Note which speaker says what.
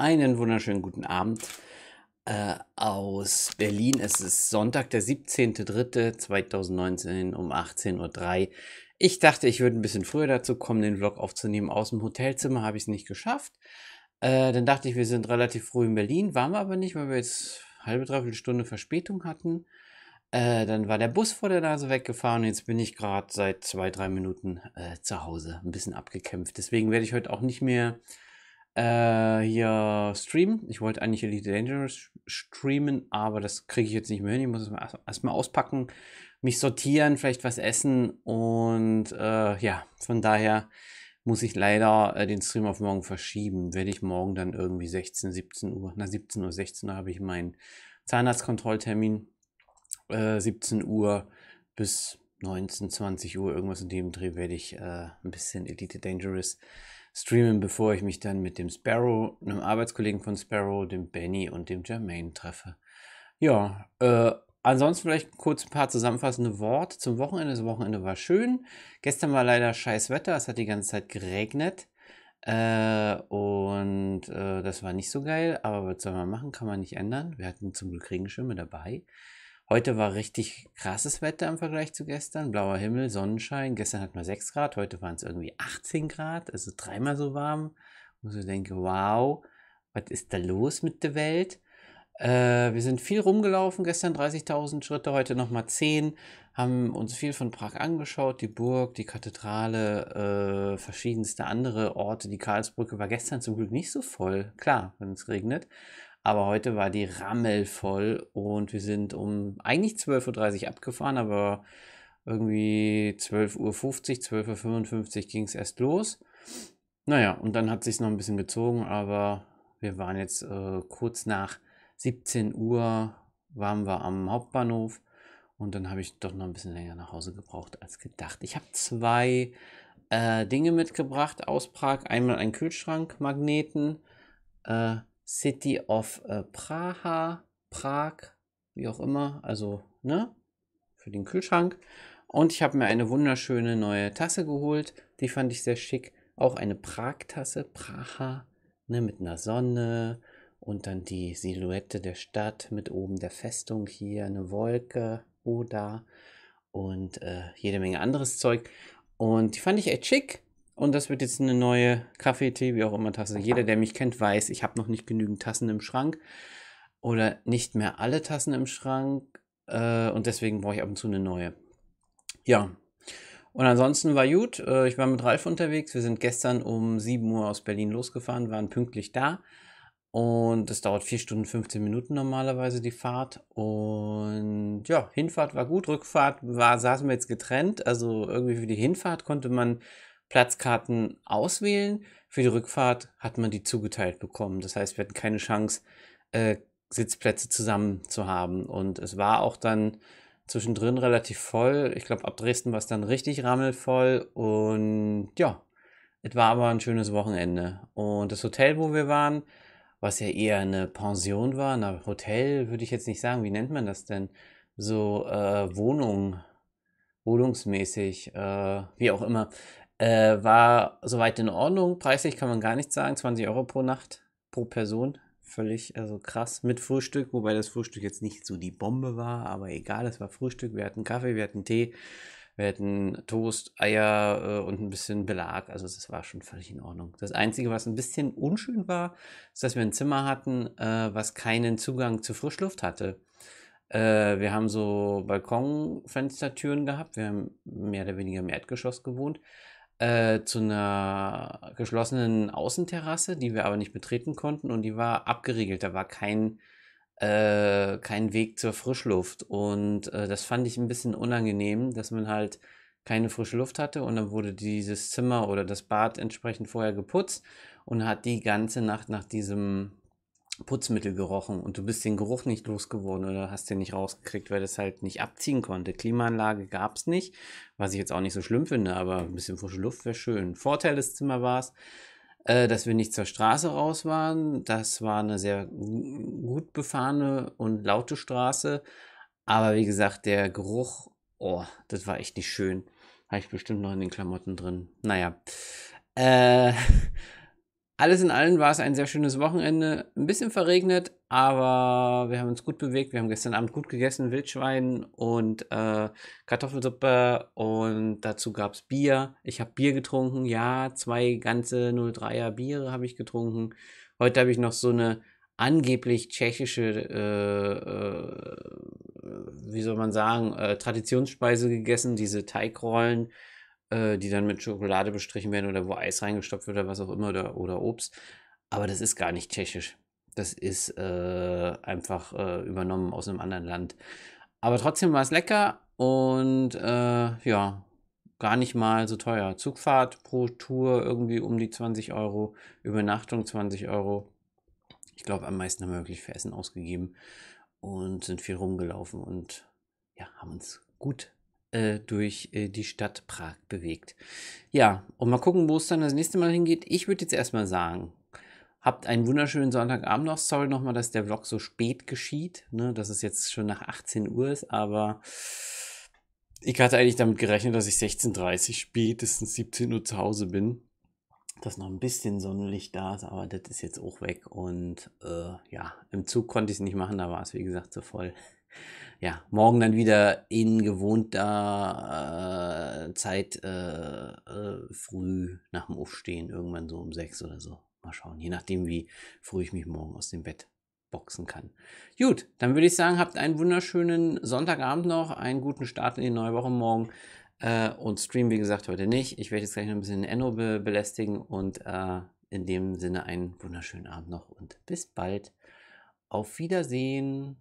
Speaker 1: Einen wunderschönen guten Abend äh, aus Berlin. Es ist Sonntag, der 17.03.2019 um 18.03 Uhr. Ich dachte, ich würde ein bisschen früher dazu kommen, den Vlog aufzunehmen. Aus dem Hotelzimmer habe ich es nicht geschafft. Äh, dann dachte ich, wir sind relativ früh in Berlin, waren wir aber nicht, weil wir jetzt halbe, dreiviertel Stunde Verspätung hatten. Äh, dann war der Bus vor der Nase weggefahren. und Jetzt bin ich gerade seit zwei, drei Minuten äh, zu Hause, ein bisschen abgekämpft. Deswegen werde ich heute auch nicht mehr äh, hier streamen. Ich wollte eigentlich Elite Dangerous streamen, aber das kriege ich jetzt nicht mehr hin. Ich muss es erstmal auspacken, mich sortieren, vielleicht was essen und äh, ja, von daher muss ich leider äh, den Stream auf morgen verschieben. Werde ich morgen dann irgendwie 16, 17 Uhr, na 17 Uhr, 16 Uhr habe ich meinen Zahnarztkontrolltermin. 17 äh, Uhr bis 19, 20 Uhr, irgendwas in dem Dreh, werde ich äh, ein bisschen Elite Dangerous streamen, bevor ich mich dann mit dem Sparrow, einem Arbeitskollegen von Sparrow, dem Benny und dem Jermaine treffe. Ja, äh, ansonsten vielleicht kurz ein paar zusammenfassende Worte zum Wochenende. Das Wochenende war schön. Gestern war leider scheiß Wetter, es hat die ganze Zeit geregnet. Äh, und äh, das war nicht so geil, aber was soll man machen, kann man nicht ändern. Wir hatten zum Glück Regenschirme dabei. Heute war richtig krasses Wetter im Vergleich zu gestern. Blauer Himmel, Sonnenschein. Gestern hatten wir 6 Grad, heute waren es irgendwie 18 Grad, also dreimal so warm. Und so denke, wow, was ist da los mit der Welt? Äh, wir sind viel rumgelaufen, gestern 30.000 Schritte, heute nochmal 10, haben uns viel von Prag angeschaut, die Burg, die Kathedrale, äh, verschiedenste andere Orte. Die Karlsbrücke war gestern zum Glück nicht so voll, klar, wenn es regnet. Aber heute war die Rammel voll und wir sind um eigentlich 12.30 Uhr abgefahren, aber irgendwie 12.50 Uhr, 12.55 Uhr ging es erst los. Naja, und dann hat sich noch ein bisschen gezogen, aber wir waren jetzt äh, kurz nach 17 Uhr, waren wir am Hauptbahnhof und dann habe ich doch noch ein bisschen länger nach Hause gebraucht als gedacht. Ich habe zwei äh, Dinge mitgebracht aus Prag. Einmal einen Kühlschrankmagneten. Äh, City of äh, Praha, Prag, wie auch immer, also ne, für den Kühlschrank. Und ich habe mir eine wunderschöne neue Tasse geholt, die fand ich sehr schick. Auch eine Prag-Tasse, Praha, ne, mit einer Sonne und dann die Silhouette der Stadt mit oben der Festung hier, eine Wolke, Buda oh, und äh, jede Menge anderes Zeug. Und die fand ich echt schick. Und das wird jetzt eine neue Kaffee, Tee, wie auch immer Tasse. Jeder, der mich kennt, weiß, ich habe noch nicht genügend Tassen im Schrank oder nicht mehr alle Tassen im Schrank. Äh, und deswegen brauche ich ab und zu eine neue. Ja. Und ansonsten war gut. Äh, ich war mit Ralf unterwegs. Wir sind gestern um 7 Uhr aus Berlin losgefahren, waren pünktlich da. Und es dauert 4 Stunden 15 Minuten normalerweise die Fahrt. Und ja, Hinfahrt war gut, Rückfahrt war, saßen wir jetzt getrennt. Also irgendwie für die Hinfahrt konnte man Platzkarten auswählen. Für die Rückfahrt hat man die zugeteilt bekommen. Das heißt, wir hatten keine Chance, äh, Sitzplätze zusammen zu haben. Und es war auch dann zwischendrin relativ voll. Ich glaube, ab Dresden war es dann richtig rammelvoll. Und ja, es war aber ein schönes Wochenende. Und das Hotel, wo wir waren, was ja eher eine Pension war, ein Hotel würde ich jetzt nicht sagen. Wie nennt man das denn? So äh, Wohnung, wohnungsmäßig, äh, wie auch immer. Äh, war soweit in Ordnung. Preislich kann man gar nichts sagen. 20 Euro pro Nacht, pro Person. Völlig, also krass. Mit Frühstück, wobei das Frühstück jetzt nicht so die Bombe war, aber egal, es war Frühstück. Wir hatten Kaffee, wir hatten Tee, wir hatten Toast, Eier äh, und ein bisschen Belag. Also, das war schon völlig in Ordnung. Das Einzige, was ein bisschen unschön war, ist, dass wir ein Zimmer hatten, äh, was keinen Zugang zu Frischluft hatte. Äh, wir haben so Balkonfenstertüren gehabt. Wir haben mehr oder weniger im Erdgeschoss gewohnt äh, zu einer geschlossenen Außenterrasse, die wir aber nicht betreten konnten und die war abgeriegelt. Da war kein, äh, kein Weg zur Frischluft und äh, das fand ich ein bisschen unangenehm, dass man halt keine frische Luft hatte und dann wurde dieses Zimmer oder das Bad entsprechend vorher geputzt und hat die ganze Nacht nach diesem Putzmittel gerochen und du bist den Geruch nicht losgeworden oder hast den nicht rausgekriegt, weil das halt nicht abziehen konnte. Klimaanlage gab es nicht, was ich jetzt auch nicht so schlimm finde, aber ein bisschen frische Luft wäre schön. Vorteil des Zimmers war es, äh, dass wir nicht zur Straße raus waren. Das war eine sehr gut befahrene und laute Straße. Aber wie gesagt, der Geruch, oh, das war echt nicht schön. Habe ich bestimmt noch in den Klamotten drin. Naja. Äh, Alles in allem war es ein sehr schönes Wochenende. Ein bisschen verregnet, aber wir haben uns gut bewegt. Wir haben gestern Abend gut gegessen, Wildschwein und äh, Kartoffelsuppe und dazu gab es Bier. Ich habe Bier getrunken, ja, zwei ganze 03er Biere habe ich getrunken. Heute habe ich noch so eine angeblich tschechische, äh, äh, wie soll man sagen, äh, Traditionsspeise gegessen, diese Teigrollen äh, die dann mit Schokolade bestrichen werden oder wo Eis reingestopft wird oder was auch immer oder, oder Obst. Aber das ist gar nicht tschechisch. Das ist äh, einfach äh, übernommen aus einem anderen Land. Aber trotzdem war es lecker und äh, ja, gar nicht mal so teuer. Zugfahrt pro Tour irgendwie um die 20 Euro, Übernachtung 20 Euro. Ich glaube, am meisten haben wir wirklich für Essen ausgegeben und sind viel rumgelaufen und ja, haben uns gut äh, durch äh, die Stadt Prag bewegt. Ja, und mal gucken, wo es dann das nächste Mal hingeht. Ich würde jetzt erstmal sagen, habt einen wunderschönen Sonntagabend noch. Sorry nochmal, dass der Vlog so spät geschieht, ne, dass es jetzt schon nach 18 Uhr ist, aber ich hatte eigentlich damit gerechnet, dass ich 16.30 Uhr spätestens 17 Uhr zu Hause bin dass noch ein bisschen Sonnenlicht da ist, aber das ist jetzt auch weg. Und äh, ja, im Zug konnte ich es nicht machen, da war es wie gesagt zu voll ja, morgen dann wieder in gewohnter äh, Zeit äh, äh, früh nach dem Aufstehen, irgendwann so um sechs oder so. Mal schauen, je nachdem, wie früh ich mich morgen aus dem Bett boxen kann. Gut, dann würde ich sagen, habt einen wunderschönen Sonntagabend noch, einen guten Start in die neue Woche morgen. Äh, und Stream, wie gesagt, heute nicht. Ich werde jetzt gleich noch ein bisschen Enno be belästigen und äh, in dem Sinne einen wunderschönen Abend noch und bis bald. Auf Wiedersehen.